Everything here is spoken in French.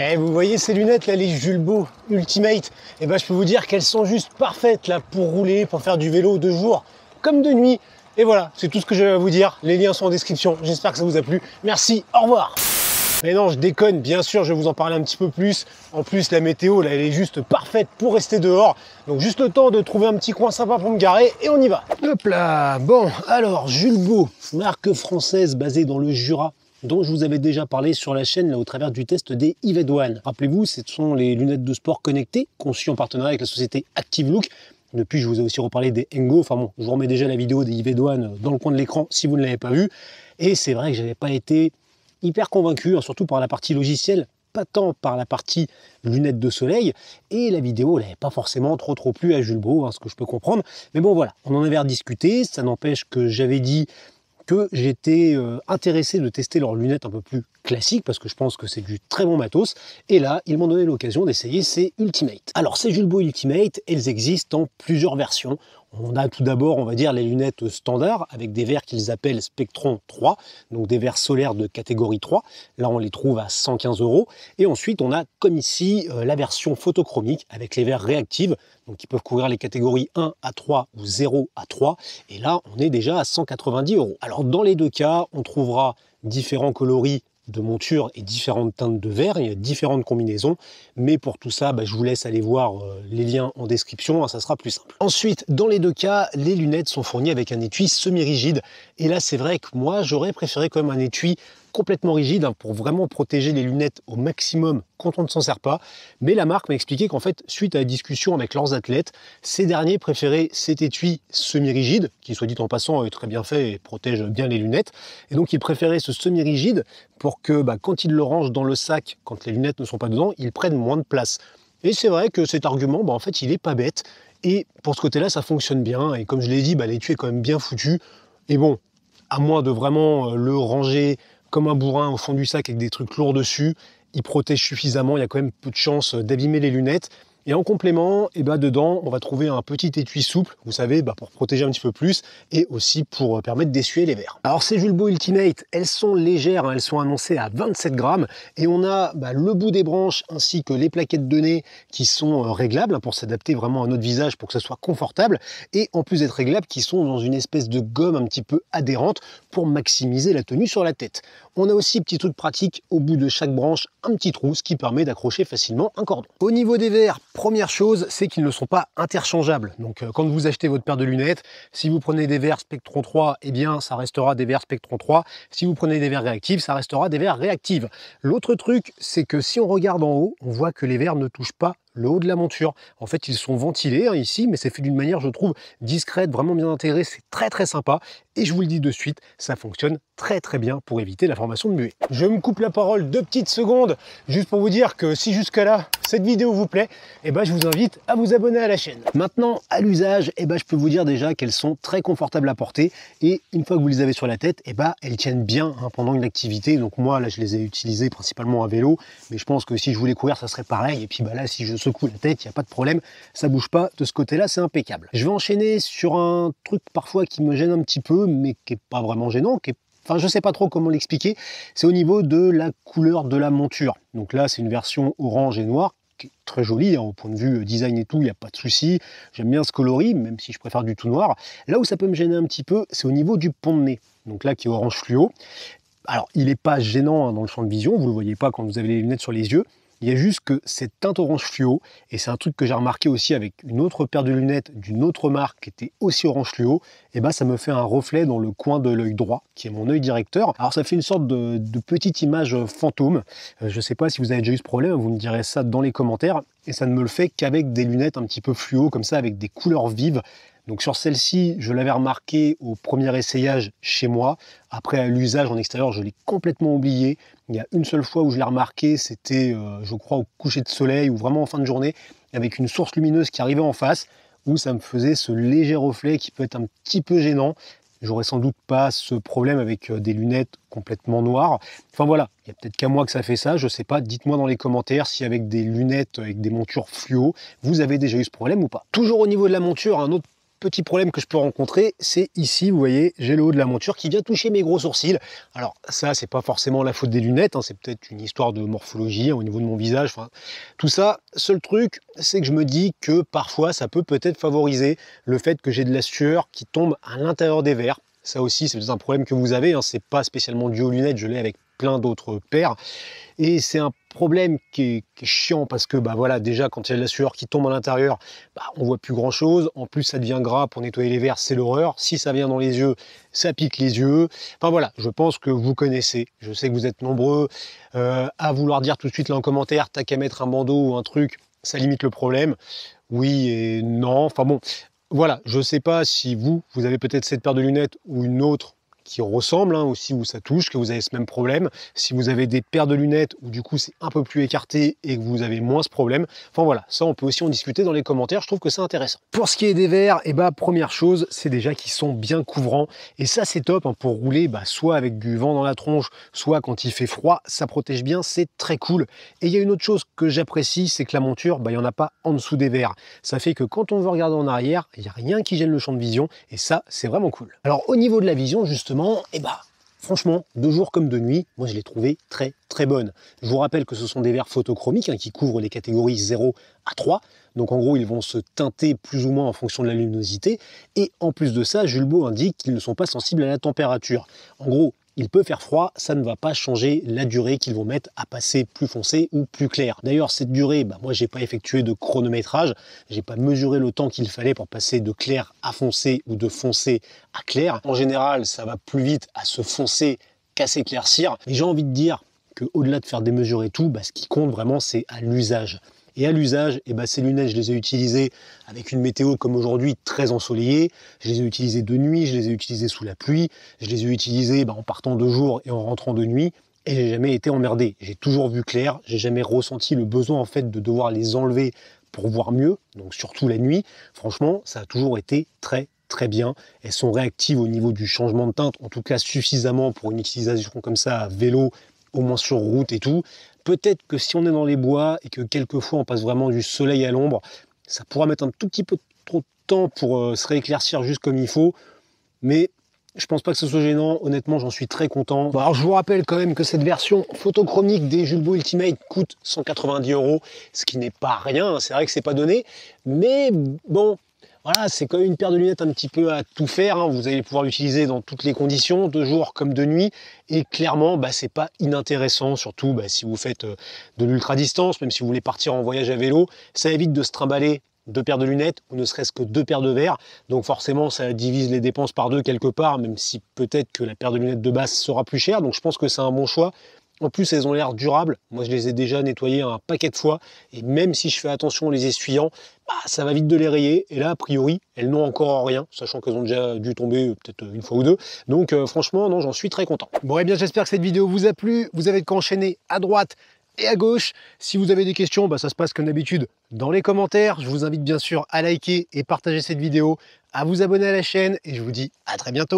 Et eh, vous voyez ces lunettes là, les Julbo Ultimate. Et eh ben, je peux vous dire qu'elles sont juste parfaites là pour rouler, pour faire du vélo de jour comme de nuit. Et voilà, c'est tout ce que j'avais à vous dire. Les liens sont en description. J'espère que ça vous a plu. Merci, au revoir. Mais non, je déconne, bien sûr, je vais vous en parler un petit peu plus. En plus, la météo, là, elle est juste parfaite pour rester dehors. Donc, juste le temps de trouver un petit coin sympa pour me garer et on y va. Hop là Bon, alors, Julbo, marque française basée dans le Jura, dont je vous avais déjà parlé sur la chaîne là, au travers du test des yves One. Rappelez-vous, ce sont les lunettes de sport connectées conçues en partenariat avec la société Active Look. Depuis, je vous ai aussi reparlé des Engo. Enfin bon, je vous remets déjà la vidéo des yves One dans le coin de l'écran si vous ne l'avez pas vue. Et c'est vrai que je n'avais pas été hyper convaincu, hein, surtout par la partie logicielle pas tant par la partie lunettes de soleil et la vidéo n'avait pas forcément trop trop plu à Jules Beau, hein, ce que je peux comprendre. Mais bon voilà, on en avait rediscuté, ça n'empêche que j'avais dit que j'étais euh, intéressé de tester leurs lunettes un peu plus classiques parce que je pense que c'est du très bon matos. Et là, ils m'ont donné l'occasion d'essayer ces Ultimate. Alors ces Julbo Ultimate, elles existent en plusieurs versions. On a tout d'abord, on va dire, les lunettes standards avec des verres qu'ils appellent Spectron 3, donc des verres solaires de catégorie 3. Là, on les trouve à 115 euros. Et ensuite, on a, comme ici, euh, la version photochromique avec les verres réactifs donc qui peuvent couvrir les catégories 1 à 3 ou 0 à 3. Et là, on est déjà à 190 euros. Alors, dans les deux cas, on trouvera différents coloris de monture et différentes teintes de verre, il y a différentes combinaisons, mais pour tout ça, bah, je vous laisse aller voir euh, les liens en description, hein, ça sera plus simple. Ensuite, dans les deux cas, les lunettes sont fournies avec un étui semi-rigide, et là c'est vrai que moi j'aurais préféré quand même un étui complètement rigide hein, pour vraiment protéger les lunettes au maximum quand on ne s'en sert pas. Mais la marque m'a expliqué qu'en fait, suite à la discussion avec leurs athlètes, ces derniers préféraient cet étui semi-rigide, qui soit dit en passant est très bien fait et protège bien les lunettes. Et donc ils préféraient ce semi-rigide pour que bah, quand ils le rangent dans le sac, quand les lunettes ne sont pas dedans, ils prennent moins de place. Et c'est vrai que cet argument, bah, en fait, il n'est pas bête. Et pour ce côté-là, ça fonctionne bien. Et comme je l'ai dit, bah, l'étui est quand même bien foutu. Et bon, à moins de vraiment euh, le ranger comme un bourrin au fond du sac avec des trucs lourds dessus, il protège suffisamment, il y a quand même peu de chances euh, d'abîmer les lunettes. Et en complément, et eh bah ben, dedans, on va trouver un petit étui souple, vous savez, bah, pour protéger un petit peu plus et aussi pour euh, permettre d'essuyer les verres. Alors ces Julbo Ultimate, elles sont légères, hein, elles sont annoncées à 27 grammes et on a bah, le bout des branches ainsi que les plaquettes de nez qui sont euh, réglables hein, pour s'adapter vraiment à notre visage pour que ce soit confortable et en plus d'être réglables qui sont dans une espèce de gomme un petit peu adhérente pour maximiser la tenue sur la tête. On a aussi, petit truc pratique, au bout de chaque branche, un petit trou, ce qui permet d'accrocher facilement un cordon. Au niveau des verres, Première chose, c'est qu'ils ne sont pas interchangeables. Donc euh, quand vous achetez votre paire de lunettes, si vous prenez des verres Spectron 3, eh bien ça restera des verres Spectron 3. Si vous prenez des verres réactifs ça restera des verres réactifs L'autre truc, c'est que si on regarde en haut, on voit que les verres ne touchent pas le haut de la monture. En fait, ils sont ventilés hein, ici, mais c'est fait d'une manière, je trouve, discrète, vraiment bien intégrée. C'est très très sympa. Et je vous le dis de suite, ça fonctionne très très bien pour éviter la formation de buée. Je me coupe la parole deux petites secondes, juste pour vous dire que si jusqu'à là, cette vidéo vous plaît, et eh ben, je vous invite à vous abonner à la chaîne. Maintenant, à l'usage, et eh ben, je peux vous dire déjà qu'elles sont très confortables à porter. Et une fois que vous les avez sur la tête, et eh ben, elles tiennent bien hein, pendant une activité. Donc moi, là, je les ai utilisées principalement à vélo. Mais je pense que si je voulais courir, ça serait pareil. Et puis bah, là, si je coup, la tête, il n'y a pas de problème, ça bouge pas, de ce côté-là c'est impeccable. Je vais enchaîner sur un truc parfois qui me gêne un petit peu, mais qui n'est pas vraiment gênant, qui est enfin je sais pas trop comment l'expliquer, c'est au niveau de la couleur de la monture. Donc là c'est une version orange et noir qui est très jolie hein, au point de vue euh, design et tout, il n'y a pas de souci. J'aime bien ce coloris, même si je préfère du tout noir. Là où ça peut me gêner un petit peu, c'est au niveau du pont de nez. Donc là qui est orange fluo. Alors il n'est pas gênant hein, dans le champ de vision, vous ne le voyez pas quand vous avez les lunettes sur les yeux, il y a juste que cette teinte orange fluo, et c'est un truc que j'ai remarqué aussi avec une autre paire de lunettes d'une autre marque qui était aussi orange fluo, et ben ça me fait un reflet dans le coin de l'œil droit, qui est mon œil directeur. Alors ça fait une sorte de, de petite image euh, fantôme. Euh, je ne sais pas si vous avez déjà eu ce problème, vous me direz ça dans les commentaires. Et ça ne me le fait qu'avec des lunettes un petit peu fluo, comme ça, avec des couleurs vives. Donc sur celle-ci, je l'avais remarqué au premier essayage chez moi. Après, à l'usage en extérieur, je l'ai complètement oublié. Il y a une seule fois où je l'ai remarqué, c'était, euh, je crois, au coucher de soleil ou vraiment en fin de journée, avec une source lumineuse qui arrivait en face, où ça me faisait ce léger reflet qui peut être un petit peu gênant. J'aurais sans doute pas ce problème avec euh, des lunettes complètement noires. Enfin voilà, il y a peut-être qu'à moi que ça fait ça, je sais pas. Dites-moi dans les commentaires si avec des lunettes, avec des montures fluo, vous avez déjà eu ce problème ou pas. Toujours au niveau de la monture, un autre petit problème que je peux rencontrer, c'est ici, vous voyez, j'ai le haut de la monture qui vient toucher mes gros sourcils. Alors ça, c'est pas forcément la faute des lunettes, hein, c'est peut-être une histoire de morphologie hein, au niveau de mon visage, enfin tout ça. Seul truc, c'est que je me dis que parfois, ça peut peut-être favoriser le fait que j'ai de la sueur qui tombe à l'intérieur des verres. Ça aussi, c'est un problème que vous avez, hein, c'est pas spécialement dû aux lunettes, je l'ai avec plein d'autres paires. Et c'est un problème qui est, chiant parce que bah voilà déjà quand il y a de la sueur qui tombe à l'intérieur, bah, on voit plus grand chose. En plus ça devient gras pour nettoyer les verres, c'est l'horreur. Si ça vient dans les yeux, ça pique les yeux. Enfin voilà, je pense que vous connaissez. Je sais que vous êtes nombreux euh, à vouloir dire tout de suite là en commentaire, t'as qu'à mettre un bandeau ou un truc, ça limite le problème. Oui et non. Enfin bon, voilà, je sais pas si vous, vous avez peut-être cette paire de lunettes ou une autre qui ressemble hein, aussi où ça touche, que vous avez ce même problème. Si vous avez des paires de lunettes où du coup c'est un peu plus écarté et que vous avez moins ce problème. Enfin voilà, ça on peut aussi en discuter dans les commentaires, je trouve que c'est intéressant. Pour ce qui est des verres, et eh bah ben, première chose, c'est déjà qu'ils sont bien couvrants et ça c'est top hein, pour rouler bah, soit avec du vent dans la tronche, soit quand il fait froid, ça protège bien, c'est très cool. Et il y a une autre chose que j'apprécie, c'est que la monture, bah, il n'y en a pas en dessous des verres. Ça fait que quand on veut regarder en arrière, il n'y a rien qui gêne le champ de vision et ça c'est vraiment cool. Alors au niveau de la vision justement, et eh bah, franchement, de jour comme de nuit, moi je l'ai trouvé très très bonne. Je vous rappelle que ce sont des verres photochromiques hein, qui couvrent les catégories 0 à 3. Donc en gros, ils vont se teinter plus ou moins en fonction de la luminosité. Et en plus de ça, Julbo indique qu'ils ne sont pas sensibles à la température. En gros, il peut faire froid, ça ne va pas changer la durée qu'ils vont mettre à passer plus foncé ou plus clair. D'ailleurs, cette durée, bah, moi, j'ai pas effectué de chronométrage, j'ai pas mesuré le temps qu'il fallait pour passer de clair à foncé ou de foncé à clair. En général, ça va plus vite à se foncer qu'à s'éclaircir. Et j'ai envie de dire que au-delà de faire des mesures et tout, bah, ce qui compte vraiment, c'est à l'usage. Et à l'usage, eh ben, ces lunettes, je les ai utilisées avec une météo comme aujourd'hui très ensoleillée. Je les ai utilisées de nuit, je les ai utilisées sous la pluie, je les ai utilisées ben, en partant de jour et en rentrant de nuit. Et j'ai jamais été emmerdé. J'ai toujours vu clair. J'ai jamais ressenti le besoin en fait de devoir les enlever pour voir mieux. Donc surtout la nuit. Franchement, ça a toujours été très très bien. Elles sont réactives au niveau du changement de teinte, en tout cas suffisamment pour une utilisation comme ça à vélo, au moins sur route et tout. Peut-être que si on est dans les bois et que quelquefois on passe vraiment du soleil à l'ombre, ça pourra mettre un tout petit peu trop de temps pour euh, se rééclaircir juste comme il faut. Mais je pense pas que ce soit gênant, honnêtement j'en suis très content. alors je vous rappelle quand même que cette version photochromique des Julbo Ultimate coûte 190 euros, ce qui n'est pas rien, hein. c'est vrai que c'est pas donné, mais bon, voilà, c'est quand même une paire de lunettes un petit peu à tout faire. Hein. Vous allez pouvoir l'utiliser dans toutes les conditions, de jour comme de nuit. Et clairement, ce bah, c'est pas inintéressant, surtout bah, si vous faites euh, de l'ultra distance, même si vous voulez partir en voyage à vélo. Ça évite de se trimballer deux paires de lunettes ou ne serait-ce que deux paires de verres. Donc forcément, ça divise les dépenses par deux quelque part, même si peut-être que la paire de lunettes de base sera plus chère. Donc je pense que c'est un bon choix. En plus, elles ont l'air durables. Moi, je les ai déjà nettoyées un paquet de fois. Et même si je fais attention en les essuyant, bah, ça va vite de les rayer. Et là, a priori, elles n'ont encore rien, sachant qu'elles ont déjà dû tomber euh, peut-être euh, une fois ou deux. Donc, euh, franchement, non, j'en suis très content. Bon, et eh bien, j'espère que cette vidéo vous a plu. Vous avez de enchaîner à droite et à gauche. Si vous avez des questions, bah, ça se passe comme d'habitude dans les commentaires. Je vous invite bien sûr à liker et partager cette vidéo, à vous abonner à la chaîne. Et je vous dis à très bientôt.